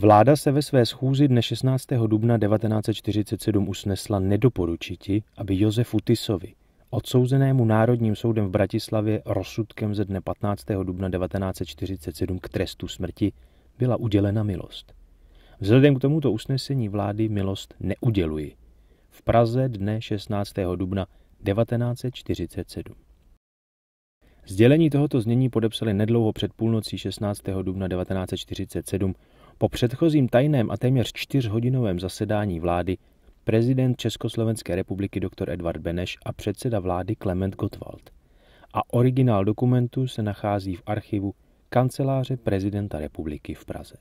Vláda se ve své schůzi dne 16. dubna 1947 usnesla nedoporučiti, aby Josefu Tisovi, odsouzenému Národním soudem v Bratislavě rozsudkem ze dne 15. dubna 1947 k trestu smrti, byla udělena milost. Vzhledem k tomuto usnesení vlády milost neuděluji. V Praze dne 16. dubna 1947. Sdělení tohoto znění podepsali nedlouho před půlnocí 16. dubna 1947 po předchozím tajném a téměř čtyřhodinovém zasedání vlády prezident Československé republiky dr. Edvard Beneš a předseda vlády Klement Gottwald. A originál dokumentu se nachází v archivu kanceláře prezidenta republiky v Praze.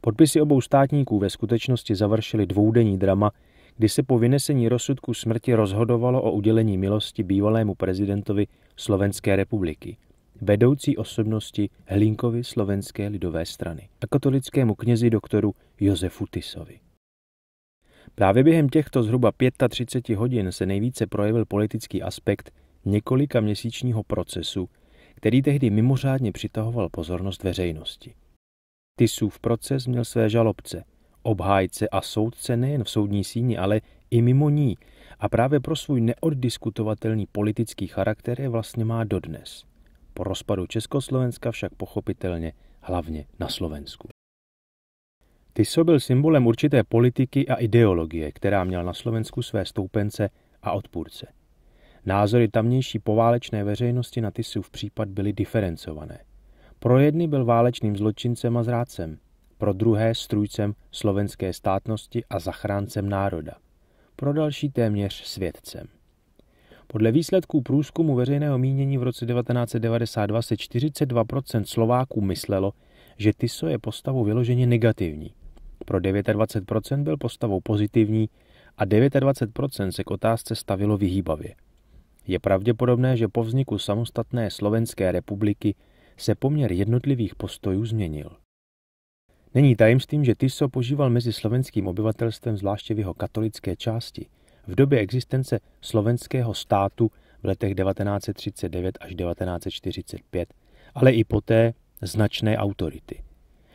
Podpisy obou státníků ve skutečnosti završily dvoudenní drama, kdy se po vynesení rozsudku smrti rozhodovalo o udělení milosti bývalému prezidentovi Slovenské republiky – vedoucí osobnosti Hlinkovi slovenské lidové strany a katolickému knězi doktoru Josefu Tisovi. Právě během těchto zhruba 35 hodin se nejvíce projevil politický aspekt několika měsíčního procesu, který tehdy mimořádně přitahoval pozornost veřejnosti. Tisův proces měl své žalobce, obhájce a soudce nejen v soudní síni, ale i mimo ní a právě pro svůj neoddiskutovatelný politický charakter je vlastně má dodnes – po rozpadu Československa však pochopitelně hlavně na Slovensku. Tiso byl symbolem určité politiky a ideologie, která měla na Slovensku své stoupence a odpůrce. Názory tamnější poválečné veřejnosti na v případ byly diferencované. Pro jedny byl válečným zločincem a zrádcem, pro druhé strůjcem slovenské státnosti a zachráncem národa, pro další téměř světcem. Podle výsledků průzkumu veřejného mínění v roce 1992 se 42% Slováků myslelo, že Tiso je postavou vyloženě negativní. Pro 29% byl postavou pozitivní a 29% se k otázce stavilo vyhýbavě. Je pravděpodobné, že po vzniku samostatné Slovenské republiky se poměr jednotlivých postojů změnil. Není tajemstvím, že Tiso požíval mezi slovenským obyvatelstvem zvláště v jeho katolické části – v době existence slovenského státu v letech 1939 až 1945, ale i poté značné autority.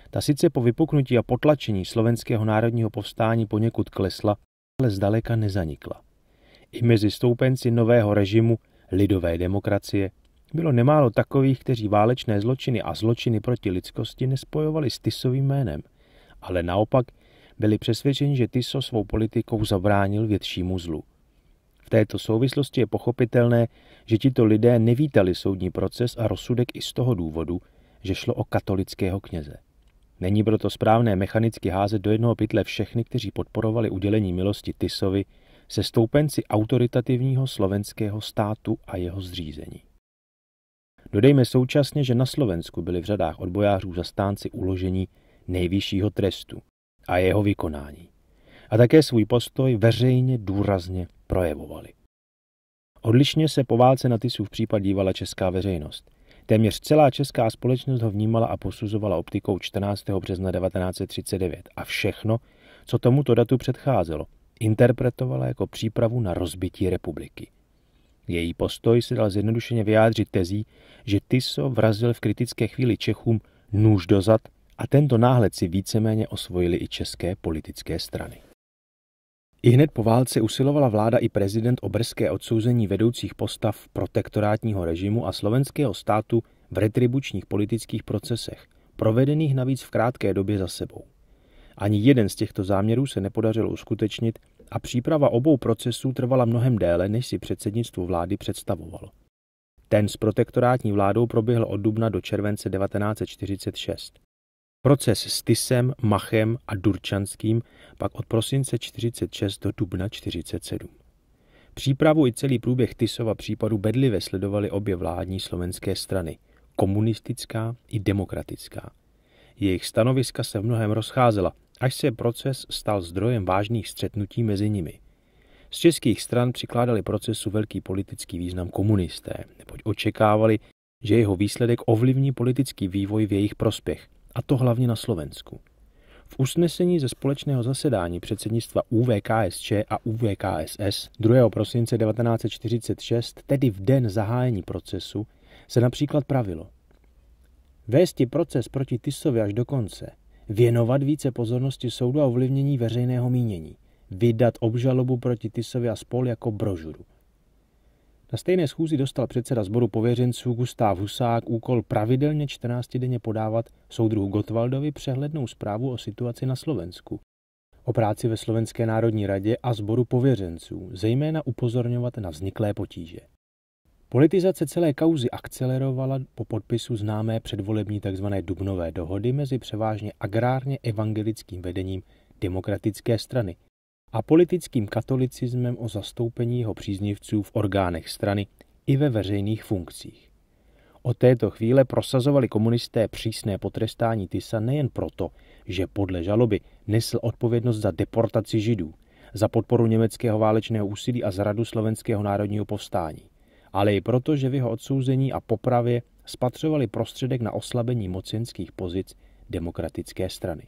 Ta sice po vypuknutí a potlačení slovenského národního povstání poněkud klesla, ale zdaleka nezanikla. I mezi stoupenci nového režimu lidové demokracie bylo nemálo takových, kteří válečné zločiny a zločiny proti lidskosti nespojovali s Tisovým jménem, ale naopak byli přesvědčeni, že Tiso svou politikou zabránil většímu zlu. V této souvislosti je pochopitelné, že tito lidé nevítali soudní proces a rozsudek i z toho důvodu, že šlo o katolického kněze. Není proto správné mechanicky házet do jednoho pytle všechny, kteří podporovali udělení milosti Tisovi se stoupenci autoritativního slovenského státu a jeho zřízení. Dodejme současně, že na Slovensku byli v řadách odbojářů zastánci uložení nejvyššího trestu, a jeho vykonání. A také svůj postoj veřejně důrazně projevovali. Odlišně se po válce na v případ dívala česká veřejnost. Téměř celá česká společnost ho vnímala a posuzovala optikou 14. března 1939 a všechno, co tomuto datu předcházelo, interpretovala jako přípravu na rozbití republiky. Její postoj se dal zjednodušeně vyjádřit tezí, že Tiso vrazil v kritické chvíli Čechům nůž do zad a tento náhled si víceméně osvojili i české politické strany. I hned po válce usilovala vláda i prezident o brzké odsouzení vedoucích postav protektorátního režimu a slovenského státu v retribučních politických procesech, provedených navíc v krátké době za sebou. Ani jeden z těchto záměrů se nepodařilo uskutečnit a příprava obou procesů trvala mnohem déle, než si předsednictvo vlády představovalo. Ten s protektorátní vládou proběhl od dubna do července 1946. Proces s Tysem, Machem a Durčanským pak od prosince 46 do dubna 47. Přípravu i celý průběh Tysova případu bedlivě sledovaly obě vládní slovenské strany, komunistická i demokratická. Jejich stanoviska se v mnohem rozcházela, až se proces stal zdrojem vážných střetnutí mezi nimi. Z českých stran přikládali procesu velký politický význam komunisté, neboť očekávali, že jeho výsledek ovlivní politický vývoj v jejich prospěch a to hlavně na Slovensku. V usnesení ze společného zasedání předsednictva UVKSČ a UVKSS 2. prosince 1946, tedy v den zahájení procesu, se například pravilo Vésti proces proti Tisovi až do konce, věnovat více pozornosti soudu a ovlivnění veřejného mínění, vydat obžalobu proti Tisovi a spol jako brožuru – na stejné schůzi dostal předseda sboru pověřenců Gustav Husák úkol pravidelně 14-denně podávat soudruhu Gotwaldovi přehlednou zprávu o situaci na Slovensku, o práci ve Slovenské národní radě a sboru pověřenců, zejména upozorňovat na vzniklé potíže. Politizace celé kauzy akcelerovala po podpisu známé předvolební tzv. dubnové dohody mezi převážně agrárně evangelickým vedením demokratické strany a politickým katolicismem o zastoupení jeho příznivců v orgánech strany i ve veřejných funkcích. Od této chvíle prosazovali komunisté přísné potrestání Tisa nejen proto, že podle žaloby nesl odpovědnost za deportaci židů, za podporu německého válečného úsilí a zradu slovenského národního povstání, ale i proto, že v jeho odsouzení a popravě spatřovali prostředek na oslabení mocenských pozic demokratické strany.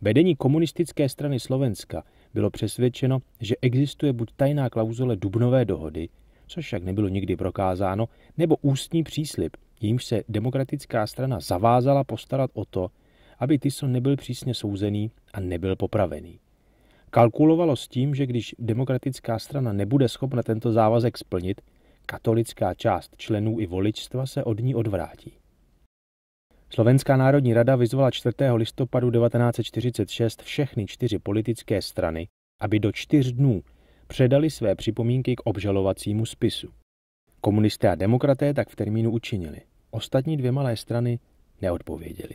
Vedení komunistické strany Slovenska bylo přesvědčeno, že existuje buď tajná klauzule Dubnové dohody, což však nebylo nikdy prokázáno, nebo ústní příslip, jímž se demokratická strana zavázala postarat o to, aby Tyson nebyl přísně souzený a nebyl popravený. Kalkulovalo s tím, že když demokratická strana nebude schopna tento závazek splnit, katolická část členů i voličstva se od ní odvrátí. Slovenská národní rada vyzvala 4. listopadu 1946 všechny čtyři politické strany, aby do čtyř dnů předali své připomínky k obžalovacímu spisu. Komunisté a demokraté tak v termínu učinili. Ostatní dvě malé strany neodpověděli.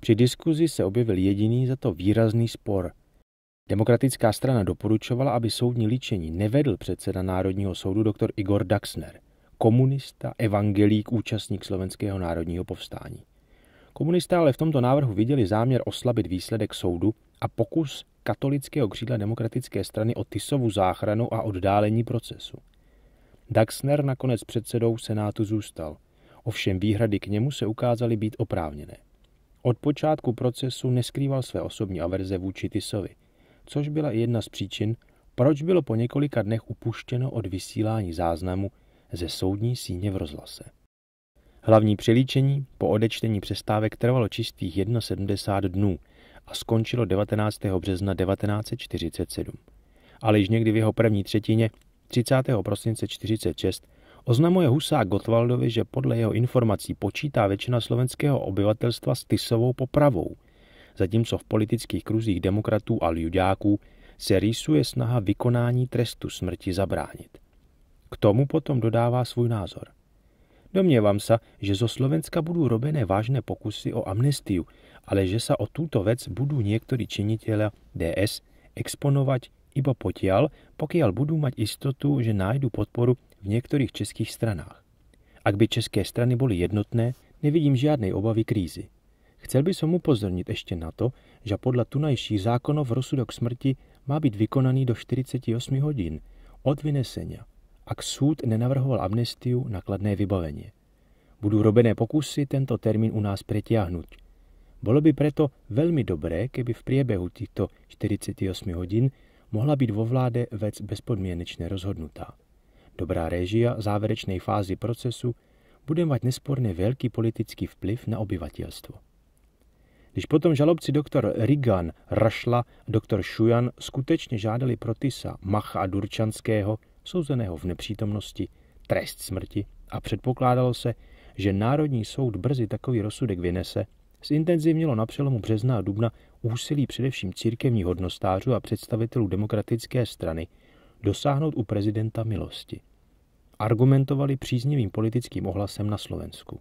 Při diskuzi se objevil jediný za to výrazný spor. Demokratická strana doporučovala, aby soudní líčení nevedl předseda Národního soudu dr. Igor Daxner, komunista, evangelík, účastník Slovenského národního povstání. Komunisté ale v tomto návrhu viděli záměr oslabit výsledek soudu a pokus katolického křídla demokratické strany o Tisovu záchranu a oddálení procesu. Daxner nakonec předsedou Senátu zůstal, ovšem výhrady k němu se ukázaly být oprávněné. Od počátku procesu neskrýval své osobní averze vůči Tisovi, což byla i jedna z příčin, proč bylo po několika dnech upuštěno od vysílání záznamu ze soudní síně v rozhlase. Hlavní přelíčení po odečtení přestávek trvalo čistých 1,70 dnů a skončilo 19. března 1947. Ale již někdy v jeho první třetině 30. prosince 1946 oznamuje Husák Gotwaldovi, že podle jeho informací počítá většina slovenského obyvatelstva s Tisovou popravou, zatímco v politických kruzích demokratů a ljudáků se rýsuje snaha vykonání trestu smrti zabránit. K tomu potom dodává svůj názor – Domnívám se, že zo Slovenska budou robené vážné pokusy o amnestiu, ale že se o tuto vec budou niektorí činitelé DS exponovat, iba potěl, pokiaľ budou mať istotu, že najdu podporu v některých českých stranách. Ak by české strany byly jednotné, nevidím žádné obavy krízy. Chcel by som upozornit ještě na to, že podle tunajších zákonov rozsudok smrti má být vykonaný do 48 hodin od vynesenia a k soud nenavrhoval amnestiu na kladné vybavení. Budou robené pokusy tento termín u nás pretiahnuť. Bolo by preto velmi dobré, keby v priebehu týchto 48 hodin mohla být vo vláde vec bezpodmienečne rozhodnutá. Dobrá režia záverečnej fázy procesu bude mať nesporne velký politický vplyv na obyvatelstvo. Když potom žalobci doktor Rigan, Rašla a doktor Šujan skutečně žádali Protisa, Macha a Durčanského, souzeného v nepřítomnosti, trest smrti a předpokládalo se, že Národní soud brzy takový rozsudek vynese, zintenzivnilo na přelomu března a dubna úsilí především církevních hodnostářů a představitelů demokratické strany dosáhnout u prezidenta milosti. Argumentovali příznivým politickým ohlasem na Slovensku.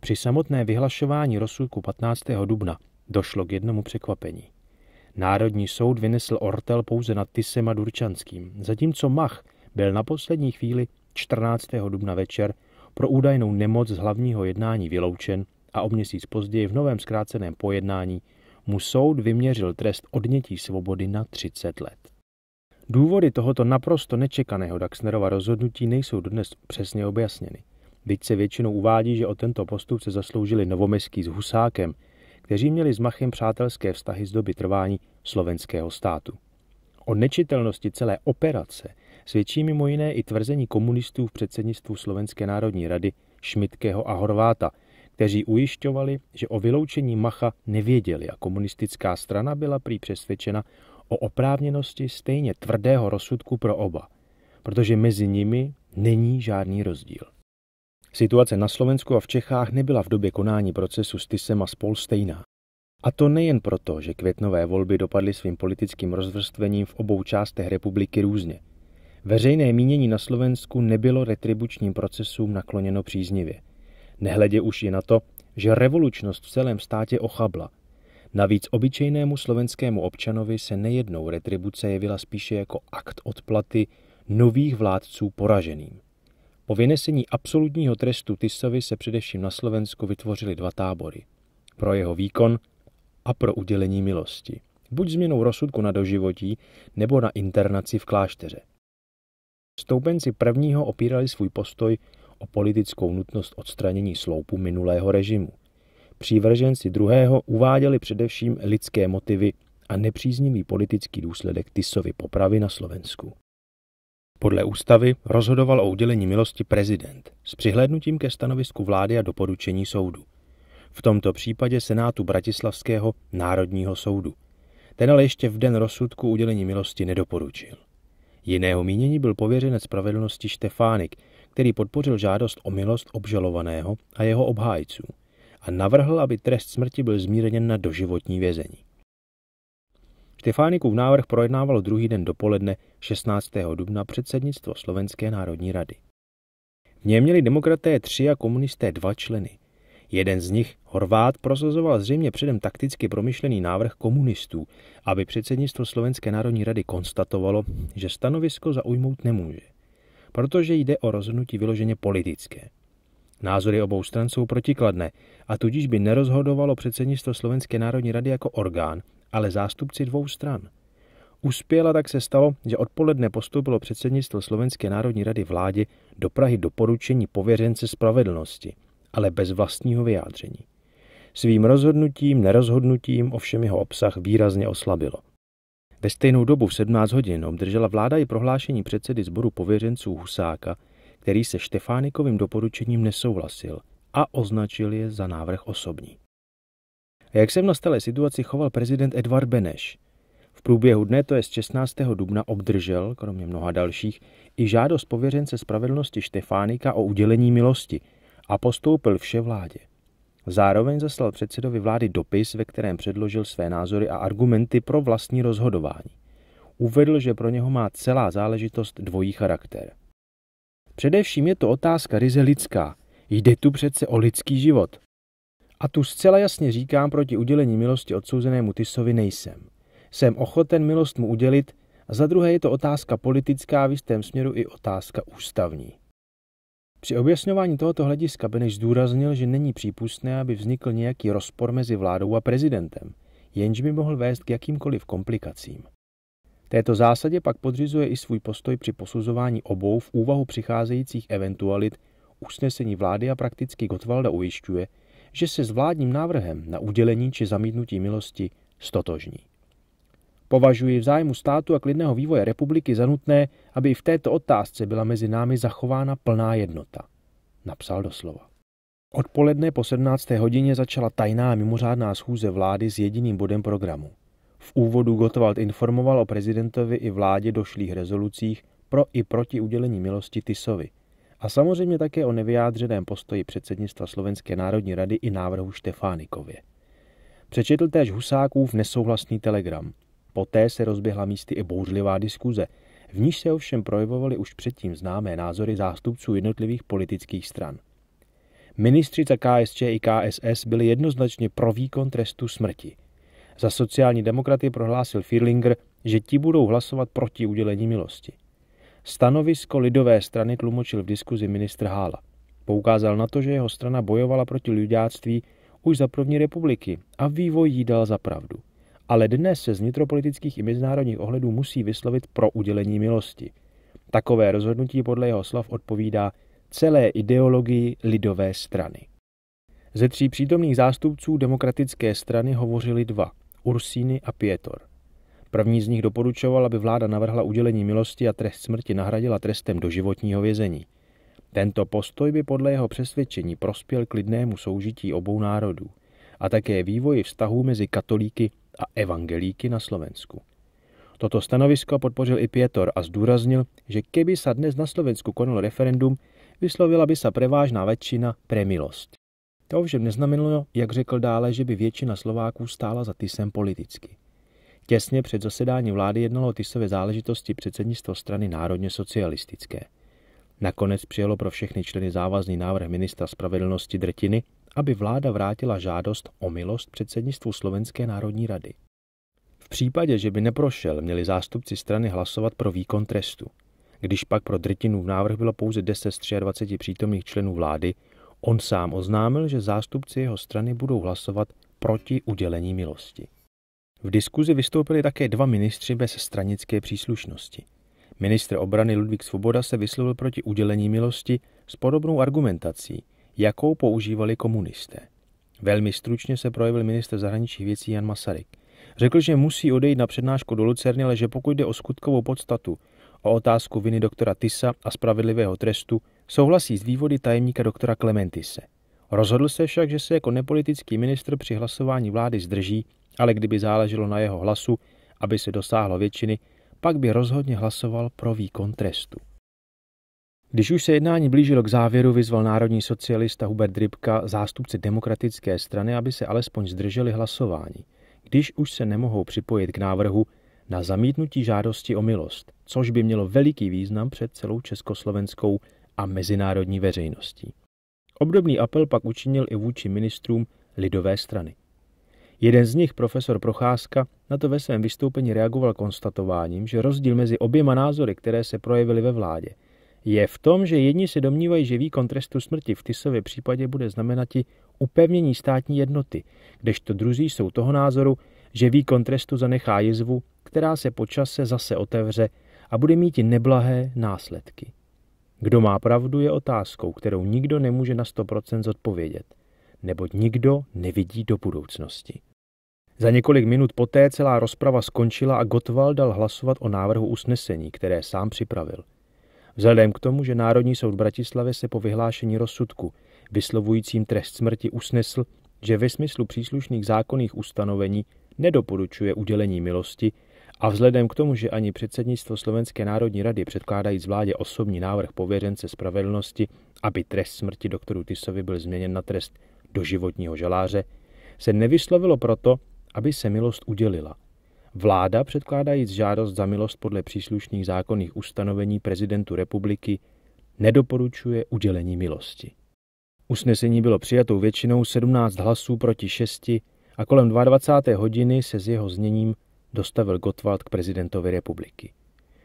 Při samotné vyhlašování rozsudku 15. dubna došlo k jednomu překvapení. Národní soud vynesl Ortel pouze nad Tysem a Durčanským, zatímco Mach byl na poslední chvíli 14. dubna večer pro údajnou nemoc z hlavního jednání vyloučen a o měsíc později v novém zkráceném pojednání mu soud vyměřil trest odnětí svobody na 30 let. Důvody tohoto naprosto nečekaného Daxnerova rozhodnutí nejsou dodnes přesně objasněny. Byť se většinou uvádí, že o tento postup se zasloužili novomeský s Husákem – kteří měli s Machem přátelské vztahy z doby trvání slovenského státu. O nečitelnosti celé operace svědčí mimo jiné i tvrzení komunistů v předsednictvu Slovenské národní rady Šmitkého a Horváta, kteří ujišťovali, že o vyloučení Macha nevěděli a komunistická strana byla prý přesvědčena o oprávněnosti stejně tvrdého rozsudku pro oba, protože mezi nimi není žádný rozdíl. Situace na Slovensku a v Čechách nebyla v době konání procesu s Tysem a spol stejná. A to nejen proto, že květnové volby dopadly svým politickým rozvrstvením v obou částech republiky různě. Veřejné mínění na Slovensku nebylo retribučním procesům nakloněno příznivě. Nehledě už i na to, že revolučnost v celém státě ochabla. Navíc obyčejnému slovenskému občanovi se nejednou retribuce jevila spíše jako akt odplaty nových vládců poraženým. Po vynesení absolutního trestu Tisovi se především na Slovensku vytvořily dva tábory. Pro jeho výkon a pro udělení milosti. Buď změnou rozsudku na doživotí, nebo na internaci v klášteře. Stoupenci prvního opírali svůj postoj o politickou nutnost odstranění sloupu minulého režimu. Přívrženci druhého uváděli především lidské motivy a nepříznivý politický důsledek Tisovy popravy na Slovensku. Podle ústavy rozhodoval o udělení milosti prezident s přihlédnutím ke stanovisku vlády a doporučení soudu. V tomto případě Senátu Bratislavského Národního soudu. Ten ale ještě v den rozsudku udělení milosti nedoporučil. Jiného mínění byl pověřenec spravedlnosti Štefánik, který podpořil žádost o milost obžalovaného a jeho obhájců a navrhl, aby trest smrti byl zmírněn na doživotní vězení. Štefánikův návrh projednávalo druhý den dopoledne 16. dubna předsednictvo Slovenské národní rady. V něm měli demokraté tři a komunisté dva členy. Jeden z nich, Horvát, prosazoval zřejmě předem takticky promyšlený návrh komunistů, aby předsednictvo Slovenské národní rady konstatovalo, že stanovisko zaujmout nemůže, protože jde o rozhodnutí vyloženě politické. Názory obou stran jsou protikladné a tudíž by nerozhodovalo předsednictvo Slovenské národní rady jako orgán, ale zástupci dvou stran. Uspěla tak se stalo, že odpoledne postoupilo předsednictvo Slovenské národní rady vládě do Prahy doporučení pověřence spravedlnosti, ale bez vlastního vyjádření. Svým rozhodnutím, nerozhodnutím ovšem jeho obsah výrazně oslabilo. Ve stejnou dobu v 17 hodin obdržela vláda i prohlášení předsedy sboru pověřenců Husáka, který se Štefánikovým doporučením nesouhlasil a označil je za návrh osobní. Jak se v nastalé situaci choval prezident Edvard Beneš? V průběhu dne, to je z 16. dubna, obdržel, kromě mnoha dalších, i žádost pověřence spravedlnosti Štefánika o udělení milosti a postoupil vše vládě. Zároveň zaslal předsedovi vlády dopis, ve kterém předložil své názory a argumenty pro vlastní rozhodování. Uvedl, že pro něho má celá záležitost dvojí charakter. Především je to otázka ryze lidská. Jde tu přece o lidský život. A tu zcela jasně říkám proti udělení milosti odsouzenému Tisovi nejsem. Jsem ochoten milost mu udělit a za druhé je to otázka politická v jistém směru i otázka ústavní. Při objasňování tohoto hlediska Beneš zdůraznil, že není přípustné, aby vznikl nějaký rozpor mezi vládou a prezidentem, jenž by mohl vést k jakýmkoliv komplikacím. Této zásadě pak podřizuje i svůj postoj při posuzování obou v úvahu přicházejících eventualit usnesení vlády a prakticky Gotwalda ujišťuje, že se s vládním návrhem na udělení či zamítnutí milosti stotožní. Považuji v zájmu státu a klidného vývoje republiky za nutné, aby v této otázce byla mezi námi zachována plná jednota, napsal doslova. Odpoledne po 17. hodině začala tajná mimořádná schůze vlády s jediným bodem programu. V úvodu Gottwald informoval o prezidentovi i vládě došlých rezolucích pro i proti udělení milosti Tisovi – a samozřejmě také o nevyjádřeném postoji předsednictva Slovenské národní rady i návrhu Štefánikově. Přečetl též Husákův nesouhlasný telegram. Poté se rozběhla místy i bouřlivá diskuze, v níž se ovšem projevovaly už předtím známé názory zástupců jednotlivých politických stran. Ministři za KSČ i KSS byli jednoznačně pro výkon trestu smrti. Za sociální demokraty prohlásil Firlinger, že ti budou hlasovat proti udělení milosti. Stanovisko lidové strany tlumočil v diskuzi ministr Hála. Poukázal na to, že jeho strana bojovala proti lidáctví už za první republiky a vývoj jí dal za pravdu. Ale dnes se z nitropolitických i mezinárodních ohledů musí vyslovit pro udělení milosti. Takové rozhodnutí podle jeho slov odpovídá celé ideologii lidové strany. Ze tří přítomných zástupců demokratické strany hovořili dva, Ursíny a Pietor. První z nich doporučoval, aby vláda navrhla udělení milosti a trest smrti nahradila trestem doživotního vězení. Tento postoj by podle jeho přesvědčení prospěl klidnému soužití obou národů a také vývoji vztahů mezi katolíky a evangelíky na Slovensku. Toto stanovisko podpořil i Pietor a zdůraznil, že keby sa dnes na Slovensku konalo referendum, vyslovila by sa prevážná většina pre milost. To ovšem neznamenalo, jak řekl dále, že by většina Slováků stála za Tisem politicky. Těsně před zasedání vlády jednalo o Tisové záležitosti předsednictvo strany národně socialistické. Nakonec přijelo pro všechny členy závazný návrh ministra spravedlnosti Drtiny, aby vláda vrátila žádost o milost předsednictvu Slovenské národní rady. V případě, že by neprošel, měli zástupci strany hlasovat pro výkon trestu. Když pak pro Drtinu v návrh bylo pouze 10 z 23 přítomných členů vlády, on sám oznámil, že zástupci jeho strany budou hlasovat proti udělení milosti. V diskuzi vystoupili také dva ministři bez stranické příslušnosti. Ministr obrany Ludvík Svoboda se vyslovil proti udělení milosti s podobnou argumentací, jakou používali komunisté. Velmi stručně se projevil minister zahraničních věcí Jan Masaryk. Řekl, že musí odejít na přednášku do Lucerny, ale že pokud jde o skutkovou podstatu, o otázku viny doktora Tisa a spravedlivého trestu, souhlasí s vývody tajemníka doktora Klementise. Rozhodl se však, že se jako nepolitický ministr při hlasování vlády zdrží ale kdyby záleželo na jeho hlasu, aby se dosáhlo většiny, pak by rozhodně hlasoval pro výkon trestu. Když už se jednání blížilo k závěru, vyzval národní socialista Hubert Rybka zástupce demokratické strany, aby se alespoň zdrželi hlasování, když už se nemohou připojit k návrhu na zamítnutí žádosti o milost, což by mělo veliký význam před celou československou a mezinárodní veřejností. Obdobný apel pak učinil i vůči ministrům lidové strany. Jeden z nich, profesor Procházka, na to ve svém vystoupení reagoval konstatováním, že rozdíl mezi oběma názory, které se projevily ve vládě, je v tom, že jedni se domnívají, že výkon trestu smrti v Tysově případě bude znamenat i upevnění státní jednoty, kdežto druzí jsou toho názoru, že výkon trestu zanechá jizvu, která se po čase zase otevře a bude mít i neblahé následky. Kdo má pravdu je otázkou, kterou nikdo nemůže na 100% zodpovědět, neboť nikdo nevidí do budoucnosti. Za několik minut poté celá rozprava skončila a Gotwald dal hlasovat o návrhu usnesení, které sám připravil. Vzhledem k tomu, že Národní soud Bratislavy se po vyhlášení rozsudku vyslovujícím trest smrti usnesl, že ve smyslu příslušných zákonných ustanovení nedoporučuje udělení milosti a vzhledem k tomu, že ani předsednictvo Slovenské národní rady z vládě osobní návrh pověřence spravedlnosti, aby trest smrti doktoru Tisovi byl změněn na trest doživotního žaláře, se nevyslovilo proto, aby se milost udělila. Vláda, předkládajíc žádost za milost podle příslušných zákonných ustanovení prezidentu republiky, nedoporučuje udělení milosti. Usnesení bylo přijatou většinou 17 hlasů proti 6 a kolem 22. hodiny se s jeho zněním dostavil Gottwald k prezidentovi republiky.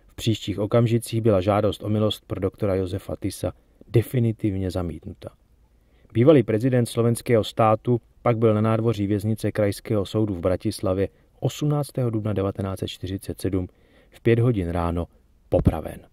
V příštích okamžicích byla žádost o milost pro doktora Josefa Tisa definitivně zamítnuta. Bývalý prezident slovenského státu pak byl na nádvoří věznice Krajského soudu v Bratislavě 18. dubna 1947 v 5 hodin ráno popraven.